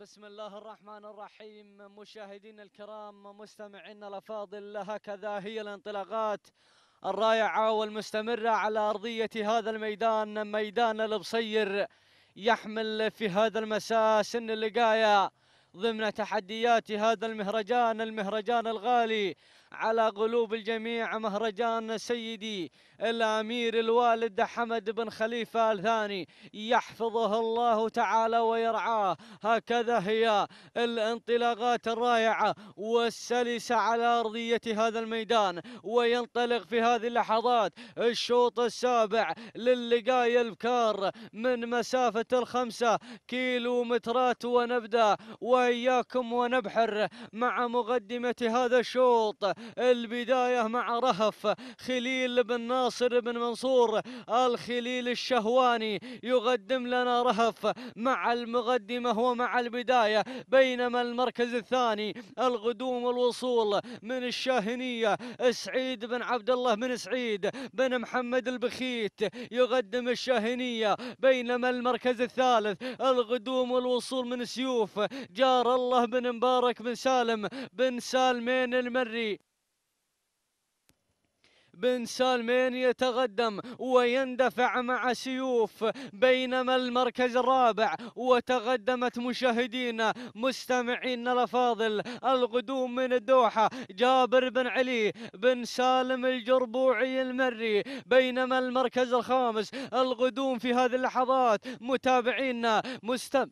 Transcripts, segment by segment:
بسم الله الرحمن الرحيم مشاهدينا الكرام مستمعينا الافاضل هكذا هي الانطلاقات الرائعه والمستمره على ارضيه هذا الميدان ميدان البصير يحمل في هذا المساء سن اللقايه ضمن تحديات هذا المهرجان المهرجان الغالي على قلوب الجميع مهرجان سيدي الأمير الوالد حمد بن خليفة الثاني يحفظه الله تعالى ويرعاه هكذا هي الانطلاقات الرائعة والسلسة على أرضية هذا الميدان وينطلق في هذه اللحظات الشوط السابع للقاية البكار من مسافة الخمسة كيلومترات ونبدأ وإياكم ونبحر مع مقدمة هذا الشوط البداية مع رهف خليل بن ناصر بن منصور الخليل الشهواني يقدم لنا رهف مع المقدمة ومع البداية بينما المركز الثاني القدوم والوصول من الشاهنية سعيد بن عبد الله بن سعيد بن محمد البخيت يقدم الشاهنية بينما المركز الثالث القدوم والوصول من سيوف جار الله بن مبارك بن سالم بن سالمين المري بن سالمين يتقدم ويندفع مع سيوف بينما المركز الرابع وتقدمت مشاهدينا مستمعينا الافاضل القدوم من الدوحه جابر بن علي بن سالم الجربوعي المري بينما المركز الخامس القدوم في هذه اللحظات متابعينا مستمع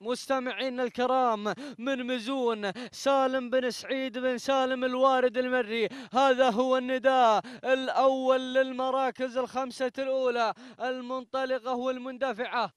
مستمعينا الكرام من مزون سالم بن سعيد بن سالم الوارد المري هذا هو النداء الأول للمراكز الخمسة الأولى المنطلقة والمندفعة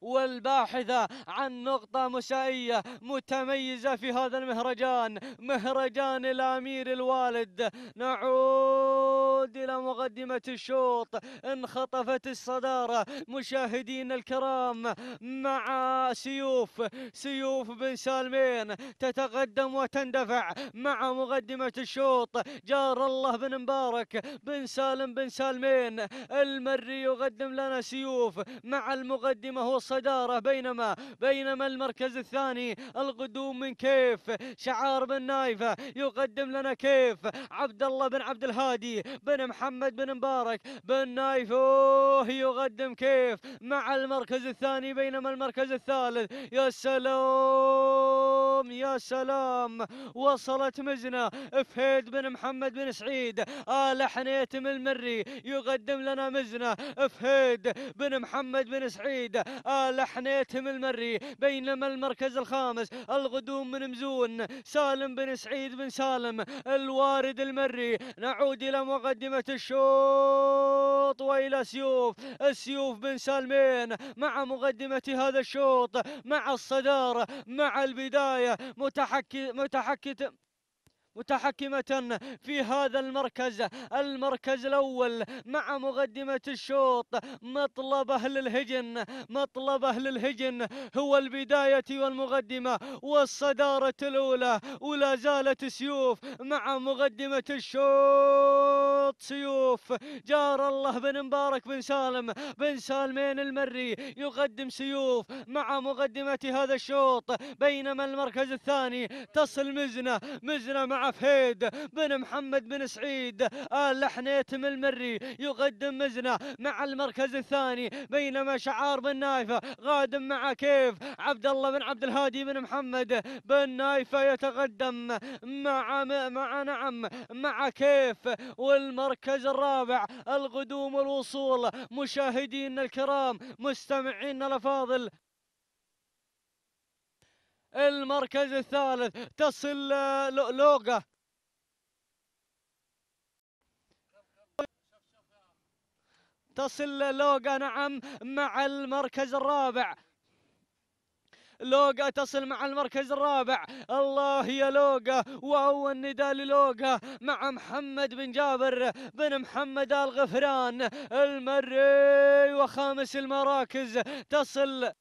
والباحثة عن نقطة مشائية متميزة في هذا المهرجان مهرجان الأمير الوالد نعود إلى مقدمة الشوط انخطفت الصدارة مشاهدين الكرام مع سيوف سيوف بن سالمين تتقدم وتندفع مع مقدمة الشوط جار الله بن مبارك بن سالم بن سالمين المري يقدم لنا سيوف مع المقدمة هو الصدارة بينما بينما المركز الثاني القدوم من كيف شعار بن نايفة يقدم لنا كيف عبد الله بن عبد الهادي بن محمد بن مبارك بن نايفه يقدم كيف مع المركز الثاني بينما المركز الثالث يا سلام اليوم يا سلام وصلت مزنة فهيد بن محمد بن سعيد آل حنيتم المري يقدم لنا مزنة فهيد بن محمد بن سعيد آل حنيتم المري بينما المركز الخامس الغدوم من مزون سالم بن سعيد بن سالم الوارد المري نعود إلى مقدمة الشوط وإلى سيوف السيوف بن سالمين مع مقدمة هذا الشوط مع الصدارة مع البداية متحكي متحكي متحكمة في هذا المركز المركز الأول مع مقدمة الشوط مطلبه للهجن مطلبه للهجن هو البداية والمقدمة والصدارة الأولى ولا زالت سيوف مع مقدمة الشوط سيوف جار الله بن مبارك بن سالم بن سالمين المري يقدم سيوف مع مقدمة هذا الشوط بينما المركز الثاني تصل مزنة مزنة مع عفيد بن محمد بن سعيد آل آه، حنيتم المري يقدم مزنة مع المركز الثاني بينما شعار بن نايفة غادم مع كيف عبد الله بن عبد الهادي بن محمد بن نايفة يتقدم مع مع نعم مع كيف والمركز الرابع القدوم والوصول مشاهدينا الكرام مستمعينا الأفاضل المركز الثالث تصل آه، لوغا تصل آه، لوغا نعم مع المركز الرابع لوغا تصل مع المركز الرابع الله يا لوغا واول نداء للوغا مع محمد بن جابر بن محمد الغفران المري وخامس المراكز تصل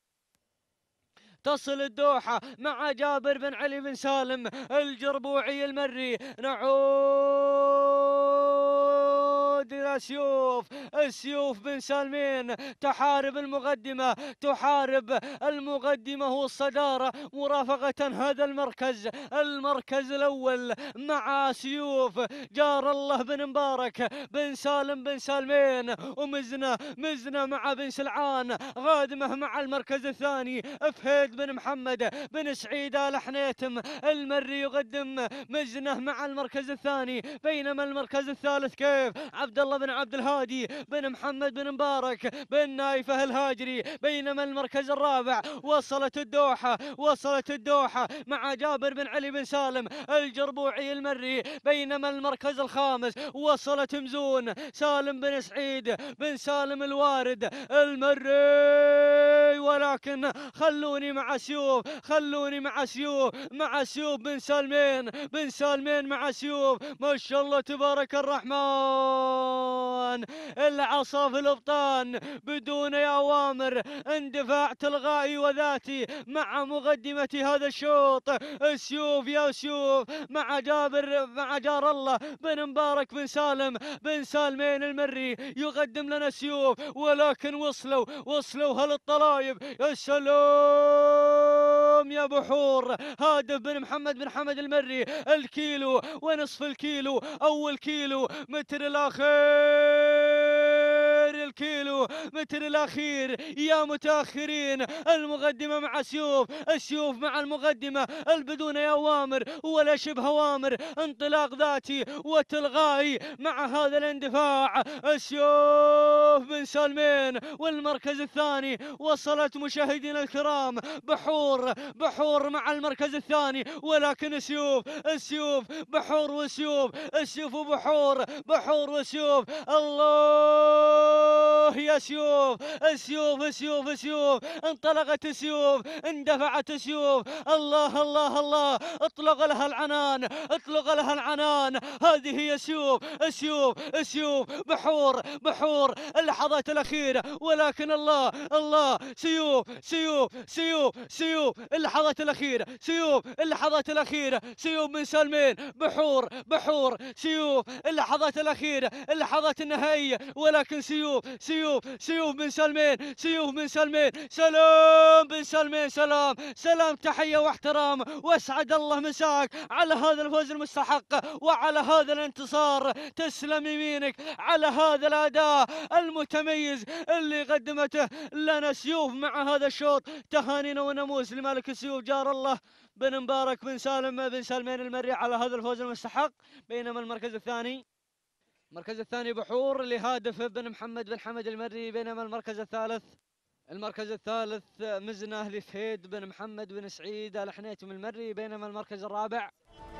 تصل الدوحة مع جابر بن علي بن سالم الجربوعي المري نعود مقدمة سيوف سيوف بن سالمين تحارب المقدمة تحارب المقدمة والصدارة مرافقة هذا المركز المركز الأول مع سيوف جار الله بن مبارك بن سالم بن سالمين ومزنة مزنة مع بن سلعان غادمه مع المركز الثاني فهيد بن محمد بن سعيد آل حنيتم المري يقدم مزنه مع المركز الثاني بينما المركز الثالث كيف عبد عبد الله بن عبد الهادي بن محمد بن مبارك بن نايفه الهاجري بينما المركز الرابع وصلت الدوحه وصلت الدوحه مع جابر بن علي بن سالم الجربوعي المري بينما المركز الخامس وصلت مزون سالم بن سعيد بن سالم الوارد المري ولكن خلوني مع سيوف خلوني مع سيوف مع سيوف بن سالمين بن سالمين مع سيوف ما شاء الله تبارك الرحمن الابطان العصا في الابطان بدون اوامر اندفاع تلغائي وذاتي مع مقدمة هذا الشوط السيوف يا سيوف مع جابر مع جار الله بن مبارك بن سالم بن سالمين المري يقدم لنا سيوف ولكن وصلوا وصلوا هل الطلايب السلام اليوم يا بحور هادف بن محمد بن حمد المري الكيلو ونصف الكيلو أول كيلو متر الأخير كيلو متر الاخير يا متاخرين المقدمه مع سيوف السيوف مع المقدمه البدون يا اوامر ولا شبه اوامر انطلاق ذاتي وتلغائي مع هذا الاندفاع السيوف بن سالمين والمركز الثاني وصلت مشاهدينا الكرام بحور بحور مع المركز الثاني ولكن سيوف السيوف بحور وسيوف السيوف وبحور بحور وسيوف الله اوه يا سيوف السيوف السيوف السيوف انطلقت السيوف اندفعت السيوف الله الله الله اطلق لها العنان اطلق لها العنان هذه هي السيوف السيوف السيوف بحور بحور اللحظات الاخيره ولكن الله الله سيوف سيوف سيوف سيوف اللحظات الاخيره سيوف اللحظات الاخيره سيوف من سالمين بحور بحور سيوف اللحظات الاخيره اللحظات النهائيه ولكن سيوف سيوف سيوف بن سلمان سيوف بن سلمان سلام بن سلمان سلام سلام تحية واحترام واسعد الله مساك على هذا الفوز المستحق وعلى هذا الانتصار تسلم يمينك على هذا الأداء المتميز اللي قدمته لنا سيوف مع هذا الشوط تهانينا وناموس لملك السيوف جار الله بن مبارك بن سالم بن سلمان المري على هذا الفوز المستحق بينما المركز الثاني المركز الثاني بحور لهادف بن محمد بن حمد المري بينما المركز الثالث المركز الثالث مزنه لفهيد بن محمد بن سعيد من المري بينما المركز الرابع